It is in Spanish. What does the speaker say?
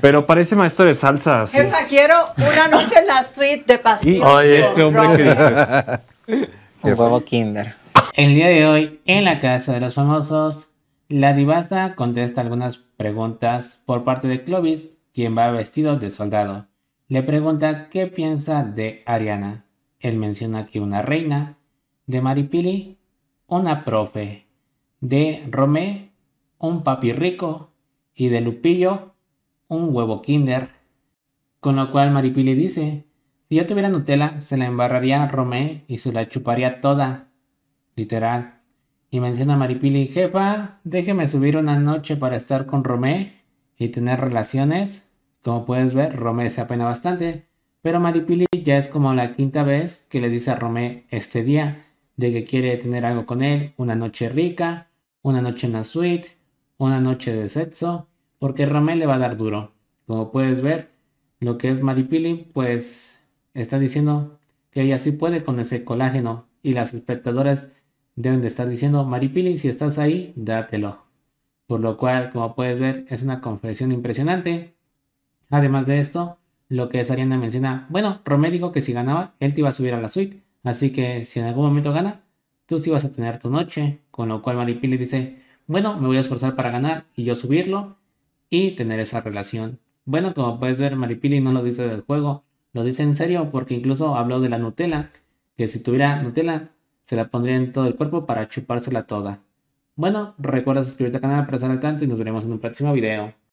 Pero parece maestro de salsa. quiero una noche en la suite de pasión. este hombre que dices. Un huevo kinder. El día de hoy, en la casa de los famosos, la divasa contesta algunas preguntas por parte de Clovis, quien va vestido de soldado. Le pregunta qué piensa de Ariana. Él menciona que una reina, de Maripili, una profe, de Romé, un papi rico y de Lupillo, un huevo Kinder. Con lo cual Maripili dice, si yo tuviera Nutella, se la embarraría a Romé y se la chuparía toda. Literal. Y menciona a Maripili, jefa, déjeme subir una noche para estar con Romé y tener relaciones. Como puedes ver, Romé se apena bastante. Pero Maripili ya es como la quinta vez que le dice a Romé este día de que quiere tener algo con él, una noche rica, una noche en la suite, una noche de sexo porque Romé le va a dar duro. Como puedes ver, lo que es Maripili, pues está diciendo que ella sí puede con ese colágeno y las espectadoras deben de estar diciendo, Maripili, si estás ahí, dátelo. Por lo cual, como puedes ver, es una confesión impresionante. Además de esto, lo que es Ariana menciona, bueno, Romé dijo que si ganaba, él te iba a subir a la suite, así que si en algún momento gana, tú sí vas a tener tu noche, con lo cual Maripili dice, bueno, me voy a esforzar para ganar y yo subirlo, y tener esa relación. Bueno, como puedes ver, Maripili no lo dice del juego, lo dice en serio porque incluso habló de la Nutella, que si tuviera Nutella se la pondría en todo el cuerpo para chupársela toda. Bueno, recuerda suscribirte al canal para estar al tanto y nos veremos en un próximo video.